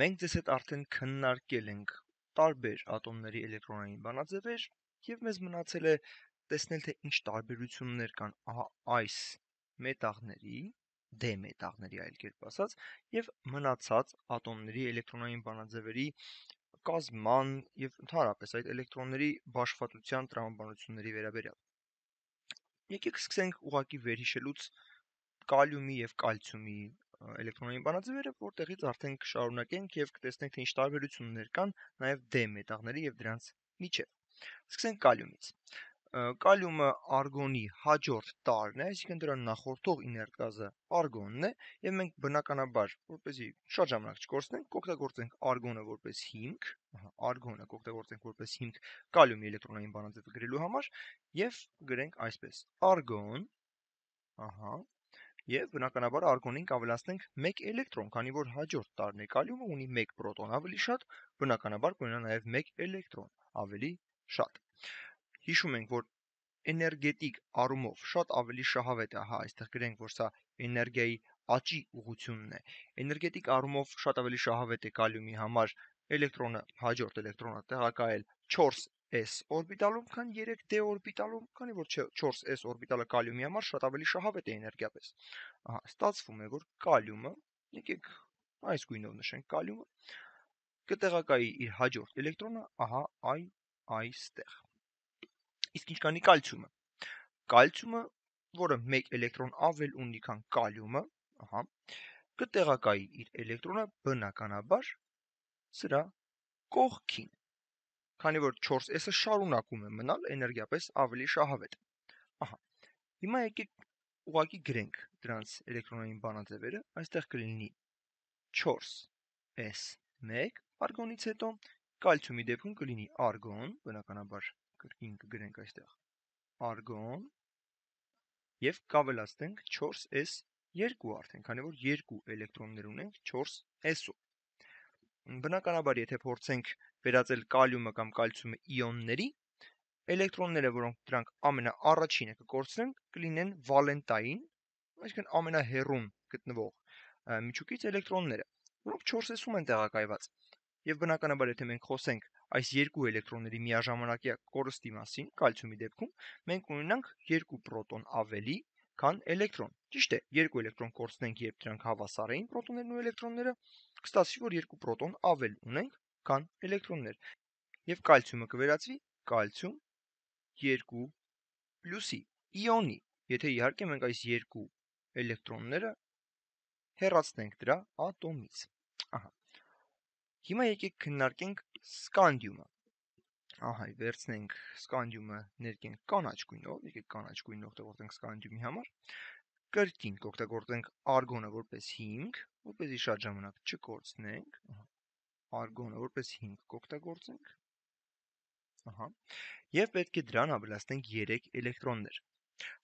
Մենք ձեզ հետ արդեն քննարկել ենք տարբեր ատոմների էլեկտրոնային բանաձևեր եւ մեզ մնացել է տեսնել թե ինչ տարբերություններ կան ահա այս մետաղների D մետաղների այլ կերպ ասած եւ մնացած ատոմների էլեկտրոնային բանաձևերի կազմման եւ ընդհանրապես այդ էլեկտրոնների բաշխվածության տրամաբանությունների վերաբերյալ։ Եկեք սկսենք ուղակի վերհիշելուց կալիումի եւ կալցիումի էլեկտրոնային բանաձևերը, որտեղից արդեն կշարունակենք եւ կտեսնենք թե ինչ տարբերություններ կան նաեւ D դե մետաղների եւ դրանց միջեւ։ Սկսենք կալիումից կալիումը արգոնի հաջորդ տարրն է, այսինքն դրան նախորդող իներտ գազը արգոնն է, եւ մենք բնականաբար, որպեսզի շատ ժամանակ չկորցնենք, կօգտագործենք արգոնը որպես հիմք, ահա արգոնը կօգտագործենք որպես հիմք կալիումի էլեկտրոնային բանաձևը գրելու համար եւ գրենք այսպես. արգոն, ահա, Եվ բնականաբար արգոնին կավելացնենք 1 էլեկտրոն, քանի որ հաջորդ տարբերակալյումը ունի 1 պրոտոն ավելի շատ, բնականաբար կունենա նաև 1 էլեկտրոն ավելի շատ։ Հիշում ենք, որ էներգետիկ առումով շատ ավելի շահավետ է, հա, այստեղ գրենք, որ սա էներգիայի աճի ուղությունն է։ Էներգետիկ առումով շատ ավելի շահավետ է կալիումի համար էլեկտրոնը, հաջորդ էլեկտրոնը տեղակայել 4 s օրբիտալում, քան 3d դե օրբիտալում, քանի որ 4s օրբիտալը կալիումի համար շատ ավելի շահավետ է էներգիապես։ Ահա, ստացվում է, որ կալիումը, եկեք այս գույնով նշենք կալիումը, կտեղակայի իր հաջորդ էլեկտրոնը, ահա, այ այստեղ։ Իսկ ինչ կանի կալցիումը։ Կալցիումը, որը 1 էլեկտրոն ավել ունի, քան կալիումը, ահա, կտեղակայի իր էլեկտրոնը բնականաբար սրա կողքին քանի որ 4S-ը շարունակում է մնալ էներգիապես ավելի շահավետ։ Ահա։ Հիմա եկեք ուղակի գրենք դրանց էլեկտրոնային բանաձևերը, այստեղ կլինի 4S1 արգոնից հետո կալցիումի դեպքում կլինի արգոն, բնականաբար կրկին կգրենք այստեղ արգոն եւ կավելացնենք 4S2 արդեն, քանի որ 2 էլեկտրոններ ունենք 4S-ով։ Բնականաբար, եթե փորձենք վերածել կալիումը կամ կալցիումը իոնների, էլեկտրոնները, որոնք դրանք ամենաառաջինը կկորցնեն, կլինեն վալենտային, այսինքն ամենահեռուն գտնվող միջուկից էլեկտրոնները, որոնք 4s-ում են տեղակայված։ Եվ բնականաբար, եթե մենք խոսենք այս երկու էլեկտրոնների միաժամանակյա կորստի մասին, կալցիումի դեպքում, մենք ունենանք 2 պրոտոն ավելի քան էլեկտրոն։ Ճիշտ է, երկու էլեկտրոն կորցնենք, երբ դրանք հավասար էին պրոտոններն ու էլեկտրոնները, կստացվի, որ երկու պրոտոն ավել ունենք, քան էլեկտրոններ։ Եվ կալցիումը կվերածվի կալցիում 2 պլյուսի իոնի, եթե իհարկե մենք այս երկու էլեկտրոնները հեռացնենք դրա ատոմից։ Ահա։ Հիմա եկեք քննարկենք սկանդիումը ահա, վերցնենք սկանդիումը, ներկենք կանաչ գույնով, եկեք կանաչ գույնը օգտագործենք սկանդիումի համար։ Կրկին կօգտագործենք արգոնը որպես հիմք, որպեսզի շատ ժամանակ չկորցնենք։ Արգոնը որպես հիմք կօգտագործենք։ Ահա։ Եվ պետք է դրան ավելացնենք 3 էլեկտրոններ։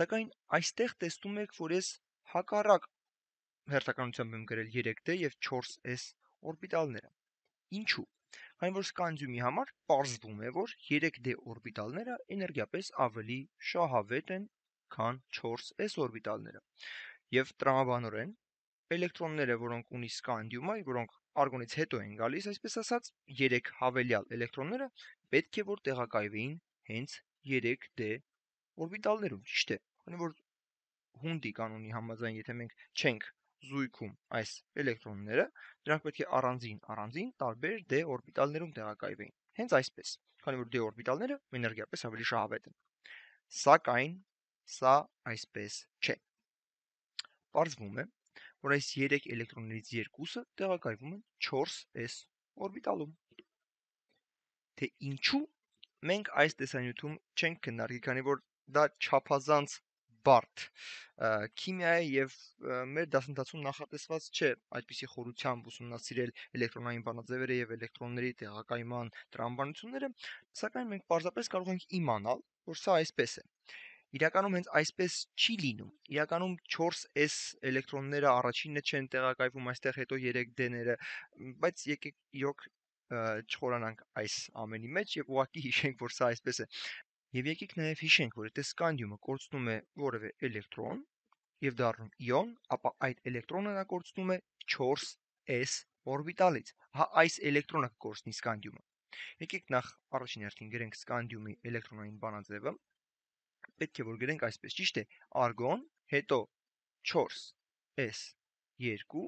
Սակայն այստեղ տեսնում եք, որ ես հակառակ հերթականությամբ եմ գրել 3D եւ 4S օրբիտալները։ Ինչու՞ այն որ սկանդիումի համար պարզվում է, որ 3D դե օրբիտալները էներգիապես ավելի շահավետ են, քան 4S օրբիտալները։ Եվ տրամաբանորեն էլեկտրոնները, որոնք ունի սկանդիումը, որոնք արգոնից հետո են գալիս, այսպես ասած, 3 հավելյալ էլեկտրոնները պետք է որ տեղակայվեին հենց 3D դե օրբիտալներում, ճիշտ է։ Քանի որ հունդի կանոնի համաձայն, եթե մենք չենք զույգում այս էլեկտրոնները դրանք պետք է առանձին առանձին տարբեր d դե օրբիտալներում տեղակայվեին։ Հենց այսպես, քանի որ d դե օրբիտալները էներգիապես ավելի շահավետ են։ Սակայն սա այսպես չէ։ Պարզվում է, որ այս 3 էլեկտրոններից երկուսը տեղակայվում են 4s օրբիտալում։ Թե ինչու մենք այս տեսանյութում չենք քննարկի, քանի որ դա չափազանց բարդ քիմիա է եւ մեր դասընթացում նախատեսված չէ այդպիսի խորությամբ ուսումնասիրել էլեկտրոնային բանաձևերը եւ էլեկտրոնների տեղակայման տրամաբանությունները, սակայն մենք պարզապես կարող ենք իմանալ, որ սա այսպես է։ Իրականում հենց այսպես չի լինում։ Իրականում 4S էլեկտրոնները առաջինը չեն տեղակայվում, այստեղ հետո 3D-ները, բայց եկեք իրոք չխորանանք այս ամենի մեջ եւ ուղղակի հիշենք, որ սա այսպես է։ Եվ եկեք նաև հիշենք, որ եթե սկանդիումը կորցնում է որևէ էլեկտրոն եւ դառնում իոն, ապա այդ էլեկտրոնը նա կորցնում է 4s օրբիտալից։ Հա այս էլեկտրոնը կկորցնի սկանդիումը։ Եկեք նախ առաջին հերթին գրենք սկանդիումի էլեկտրոնային բանաձևը։ Պետք է որ գրենք այսպես, ճիշտ է, արգոն, հետո 4s 2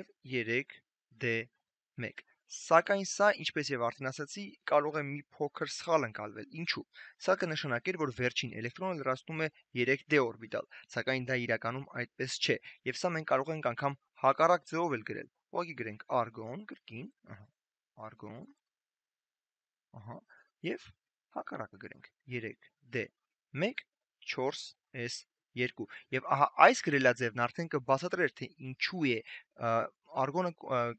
եւ 3d1 Սակայն սա, ինչպես եւ արդեն ասացի, կարող է մի փոքր սխալ ընկալվել։ Ինչու՞։ Սա կնշանակեր, որ վերջին էլեկտրոնը լրացնում է 3D օրբիտալ, սակայն դա իրականում այդպես չէ, եւ սա մենք կարող ենք անգամ հակառակ ձևով էլ գրել։ Ուղղակի գրենք argon գրքին, ահա, argon, ահա, եւ հակառակը գրենք 3D 1 4S 2 եւ ահա այս գրելաձևն արդեն կբացատրեր թե ինչու է արգոնը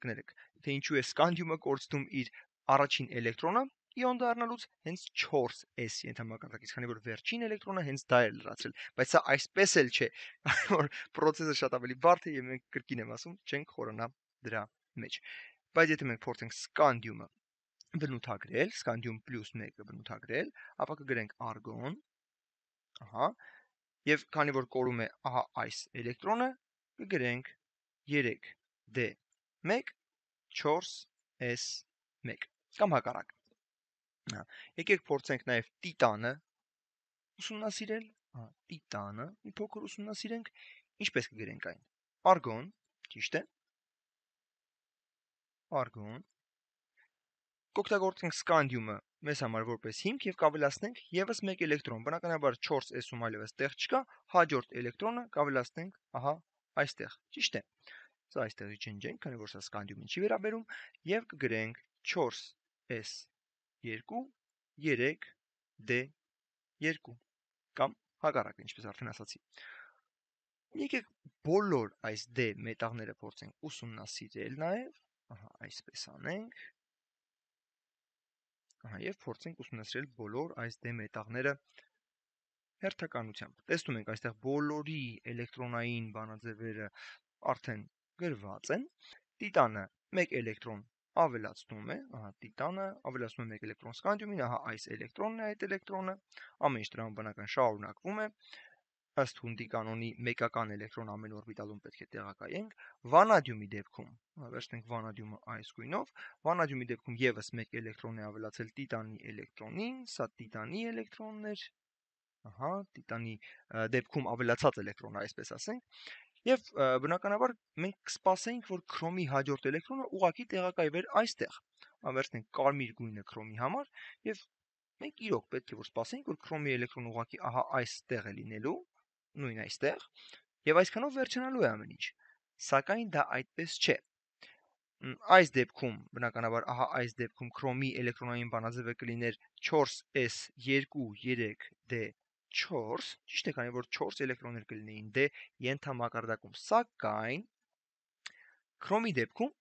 կներեք թե ինչու է սկանդիումը կորցնում իր առաջին էլեկտրոնը իոն դառնալուց հենց 4s ենթամակարդակից, քանի որ վերջին էլեկտրոնը հենց դա է լրացրել, բայց սա այսպես էլ չէ, որ process-ը շատ ավելի բարդ է եւ մենք կրկին եմ ասում, չենք խորանա դրա մեջ։ Բայց եթե մենք փորձենք scandium-ը բնութագրել, scandium+1-ը բնութագրել, ապա կգրենք argon, ահա, Եվ քանի որ կորում է ահա այս էլեկտրոնը, կգրենք 3D1 4S1 դե կամ հակառակ։ Եկեք փորձենք նաև տիտանը ուսումնասիրել, հա, տիտանը մի փոքր ուսումնասիրենք, ինչպես կգրենք այն։ Արգոն, ճիշտ է։ Արգոն կօգտագործենք սկանդիումը մեզ համար որպես հիմք եւ կավելացնենք եւս 1 էլեկտրոն։ Բնականաբար 4s-ում այլևս տեղ չկա, հաջորդ էլեկտրոնը կավելացնենք, ահա, այստեղ։ Ճիշտ է։ Սա այստեղի չընջենք, քանի որ սա սկանդիումին չի վերաբերում եւ կգրենք 4s 2 3d2 կամ հակառակը, ինչպես արդեն ասացի։ Եկեք բոլոր այս d դե մետաղները փորձենք ուսումնասիրել նաև, ահա, այսպես անենք Ահա եւ փորձենք ուսումնասիրել բոլոր այս D մետաղները հերթականությամբ։ Տեսնում ենք այստեղ բոլորի էլեկտրոնային բանաձևերը արդեն գրված են։ Տիտանը 1 էլեկտրոն ավելացնում է, ահա տիտանը ավելացնում է 1 էլեկտրոն սկանդիումին, ահա այս էլեկտրոնն է այդ էլեկտրոնը, ամեն ինչ դրան բնական շարունակվում է ըստ Հունդի կանոնի մեկական էլեկտրոն ամեն օրբիտալում պետք է տեղակայենք, վանադիումի դեպքում, վերցնենք վանադիումը այս գույնով, վանադիումի դեպքում եւս մեկ էլեկտրոն է ավելացել տիտանի էլեկտրոնին, սա տիտանի էլեկտրոնն էր, ահա, տիտանի դեպքում ավելացած էլեկտրոնը, այսպես ասենք, եւ բնականաբար մենք կսպասեինք, որ քրոմի հաջորդ էլեկտրոնը ուղակի տեղակայվեր այստեղ, ավերցնենք կարմիր գույնը քրոմի համար եւ մենք իրոք պետք է որ սպասենք, որ քրոմի էլեկտրոնը ուղակի ահա այստեղ է լինելու, նույն այստեղ եւ այսքանով վերջանալու է ամեն ինչ սակայն դա այդպես չէ այս դեպքում բնականաբար ահա այս դեպքում քրոմի էլեկտրոնային բանաձևը կլիներ 4s2d4 դե ճիշտ է քանի որ 4 էլեկտրոններ կլինեին d դե ենթամակարդակում սակայն քրոմի դեպքում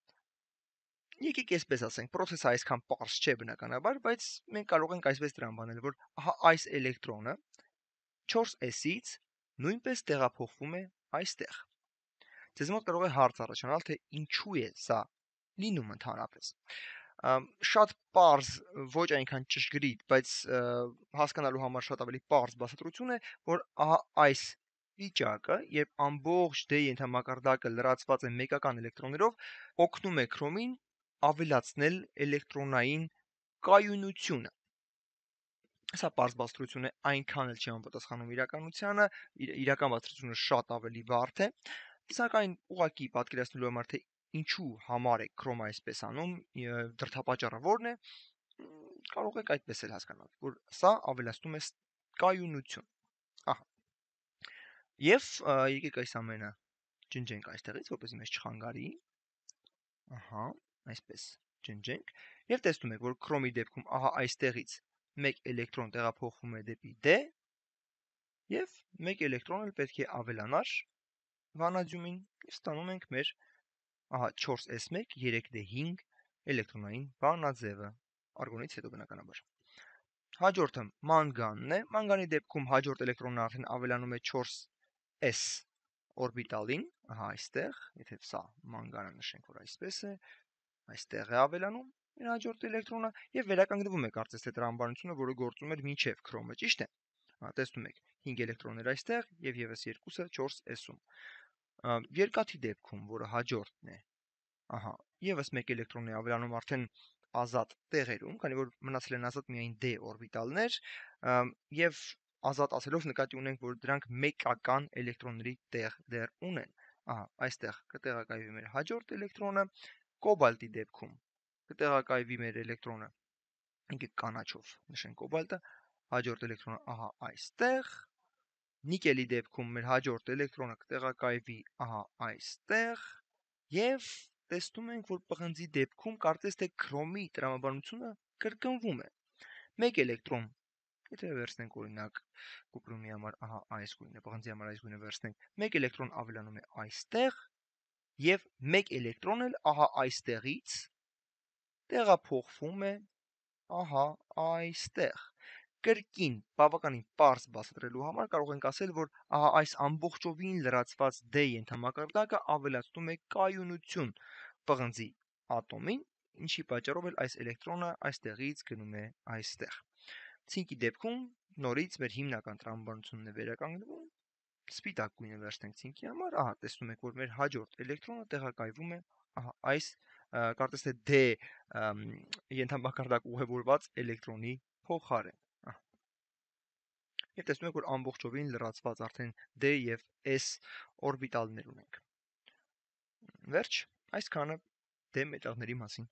Եկեք այսպես ասենք, process-ը այսքան པարզ չէ բնականաբար, բայց մենք կարող ենք այսպես տրամաբանել, որ ահա այս էլեկտրոնը 4s-ից նույնպես տեղափոխվում է այստեղ։ Ձեզ մոտ կարող է հարց առաջանալ, թե ինչու է սա լինում ընդհանրապես։ Շատ པարզ, ոչ այնքան ճշգրիտ, բայց հասկանալու համար շատ ավելի པարզ բացատրություն է, որ ահա այս վիճակը, երբ ամբողջ D ենթամակարդակը լրացված է մեկական էլեկտրոններով, օգնում է քրոմին ավելացնել էլեկտրոնային կայունությունը Սա པարզ բացատրություն է, այնքան էլ չի անպատասխանում իրականությանը, իրական բացատրությունը շատ ավելի բարդ է, սակայն ուղակի պատկերացնելու համար թե ինչու համար է Chrome այսպես անում, դրթապաճառը ո՞րն է, կարող եք այդպես էլ հասկանալ, որ սա ավելացնում է կայունություն։ Ահա։ Եվ եկեք այս ամենը ջնջենք այստեղից, որպեսզի մեզ չխանգարի։ Ահա, այսպես ջնջենք։ Եվ տեսնում եք, որ Chrome-ի դեպքում ահա այստեղից մեկ էլեկտրոն տեղափոխվում է դեպի D դե եւ մեկ էլեկտրոն էլ պետք է ավելանար վանադիումին եւ ստանում ենք մեր ահա 4s1 3d5 դե էլեկտրոնային բանաձևը արգոնից հետո բնականաբար հաջորդը մանգանն է մանգանի դեպքում հաջորդ էլեկտրոնն արդեն ավելանում է 4s օրբիտալին ահա այստեղ եթե սա մանգանը նշենք որ այսպես է այստեղ է ավելանում Այն հաջորդ էլեկտրոնը եւ վերականգնվում է կարծես այդ ռամբանությունը, որը գործում էր մինչև քրոմը, ճիշտ է։ Ա, Տեսնում եք, 5 էլեկտրոններ այստեղ եւ եւս 2-ը 4s-ում։ Երկաթի դեպքում, որը հաջորդն է, ահա, եւս 1 էլեկտրոնն է ավելանում արդեն ազատ տեղերում, քանի որ մնացել են ազատ միայն d դե օրբիտալներ եւ ազատ ասելով նկատի ունենք, որ դրանք մեկական էլեկտրոնների տեղ դեռ ունեն։ Ահա, այստեղ կտեղակայվի մեր հաջորդ էլեկտրոնը կոբալտի դեպքում կտեղակայվի մեր էլեկտրոնը ինքը կանաչով նշենք կոբալտը հաջորդ էլեկտրոնը ահա այստեղ նիկելի դեպքում մեր հաջորդ էլեկտրոնը կտեղակայվի ահա այստեղ եւ տեսնում ենք որ պղնձի դեպքում կարծես թե քրոմի տրամաբանությունը կրկնվում է մեկ էլեկտրոն Եթե վերցնենք օրինակ կուպրումի համար, ահա այս գույնը, բղնձի համար այս գույնը վերցնենք, մեկ էլեկտրոն ավելանում է այստեղ եւ մեկ էլեկտրոն էլ ահա այստեղից տեղափոխվում է ահա այստեղ։ Կրկին բավականին པարզ բացատրելու համար կարող ենք ասել, որ ահա այս ամբողջովին լրացված D ենթամակարդակը ավելացնում է կայունություն պղնձի ատոմին, ինչի պատճառով էլ այս էլեկտրոնը այստեղից գնում է այստեղ։ Ցինկի դեպքում նորից մեր հիմնական տրամաբանությունն է վերականգնվում։ Սպիտակ գույնը վերցնենք ցինկի համար, ահա տեսնում եք, որ մեր հաջորդ էլեկտրոնը տեղակայվում է ահա այս կարծես թե D դե, ենթամակարդակ ուղևորված էլեկտրոնի փոխարեն։ Եվ տեսնում եք, որ ամբողջովին լրացված արդեն D դե եւ S օրբիտալներ ունենք։ Վերջ, այսքանը D դե մետաղների մասին։